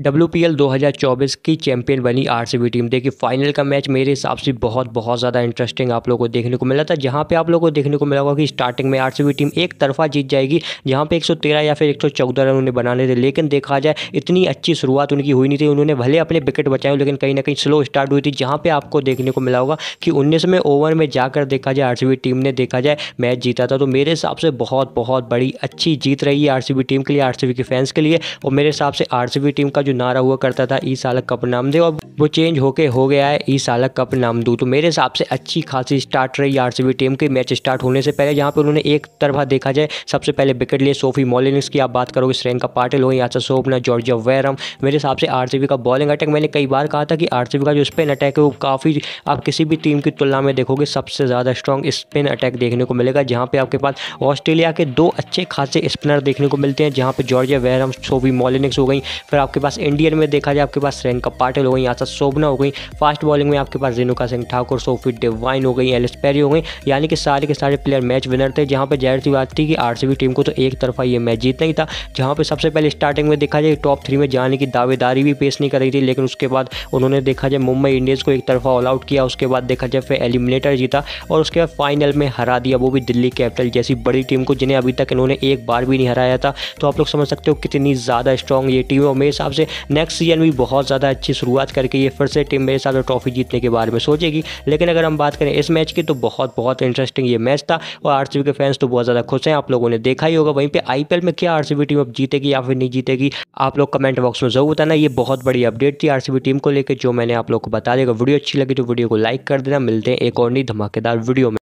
W P L दो हज़ार चौबीस की चैंपियन बनी आर सी बी टीम देखिए फाइनल का मैच मेरे हिसाब से बहुत बहुत ज़्यादा इंटरेस्टिंग आप लोगों को देखने को मिला था जहाँ पे आप लोगों को देखने को मिला होगा कि स्टार्टिंग में आर सी बी टीम एक तरफा जीत जाएगी जहाँ पे 113 या फिर 114 रन उन्हें बनाने थे लेकिन देखा जाए इतनी अच्छी शुरुआत उनकी हुई नहीं थी उन्होंने भले अपने विकेट बचाए लेकिन कहीं ना कहीं स्लो स्टार्ट हुई थी जहाँ पर आपको देखने को मिला होगा कि उन्नीसवें ओवर में जाकर देखा जाए आर सी बी टीम ने देखा जाए मैच जीता था तो मेरे हिसाब से बहुत बहुत बड़ी अच्छी जीत रही है आर सी बी टीम के लिए आर सी बी के फैंस के लिए और मेरे हिसाब से आर सी बी टीम का का जो नारा हुआ करता था ई सालक कप नाम दे और वो चेंज होके हो गया है ई सालक कप नाम दू तो मेरे हिसाब से अच्छी खासी स्टार्ट रही आरसीबी टीम के मैच स्टार्ट होने से पहले जहाँ पर उन्होंने एक तरफा देखा जाए सबसे पहले विकेट लिए सोफी मॉलिनिक्स की आप बात करोगे श्रेंका पाटिल हो या सोपना जॉर्जिया वैरम मेरे हिसाब से आर का बॉलिंग अटैक मैंने कई बार कहा था कि आर का जो स्पिन अटैक है वो काफ़ी आप किसी भी टीम की तुलना में देखोगे सबसे ज़्यादा स्ट्रॉन्ग स्पिन अटैक देखने को मिलेगा जहाँ पर आपके पास ऑस्ट्रेलिया के दो अच्छे खासे स्पिनर देखने को मिलते हैं जहाँ पर जॉर्जिया वैरम सोफी मॉलिनिक्स हो गई फिर आपके पास पास इंडियन में देखा जाए आपके पास श्रेंका पाटिल हो गई यहाँ से शोभना हो गई फास्ट बॉलिंग में आपके पास रेणुका सिंह ठाकुर सोफी डिवाइन हो गई एलिस पेरी हो गई यानी कि सारे के सारे प्लेयर मैच विनर थे जहाँ पर जाहिर सी बात थी कि आर टीम को तो एक तरफा ये मैच जीतना ही था जहाँ पर सबसे पहले स्टार्टिंग में देखा जाए टॉप थ्री में जाने की दावेदारी भी पेश नहीं कर रही थी लेकिन उसके बाद उन्होंने देखा जाए मुंबई इंडियंस को एक तरफा ऑल आउट किया उसके बाद देखा जाए फिर एलिमिनेटर जीता और उसके बाद फाइनल में हरा दिया वो भी दिल्ली कैपिटल जैसी बड़ी टीम को जिन्हें अभी तक इन्होंने एक बार भी नहीं हराया था तो आप लोग समझ सकते हो कितनी ज़्यादा स्ट्रॉन्ग ये टीम है और मेरे हिसाब से से नेक्स्ट सीजन भी बहुत ज़्यादा अच्छी शुरुआत करके ये फिर से टीम मेरे साथ ट्रॉफी जीतने के बारे में सोचेगी लेकिन अगर हम बात करें इस मैच की तो बहुत बहुत इंटरेस्टिंग ये मैच था और आर के फैंस तो बहुत ज़्यादा खुश हैं आप लोगों ने देखा ही होगा वहीं पर आई में क्या आर टीम अब जीतेगी या फिर नहीं जीतेगी आप लोग कमेंट बॉक्स में जरूर बताना ये बहुत बड़ी अपडेट थी आर टीम को लेकर जो मैंने आप लोग को बता देगा वीडियो अच्छी लगी तो वीडियो को लाइक कर देना मिलते हैं एक और नहीं धमाकेदार वीडियो में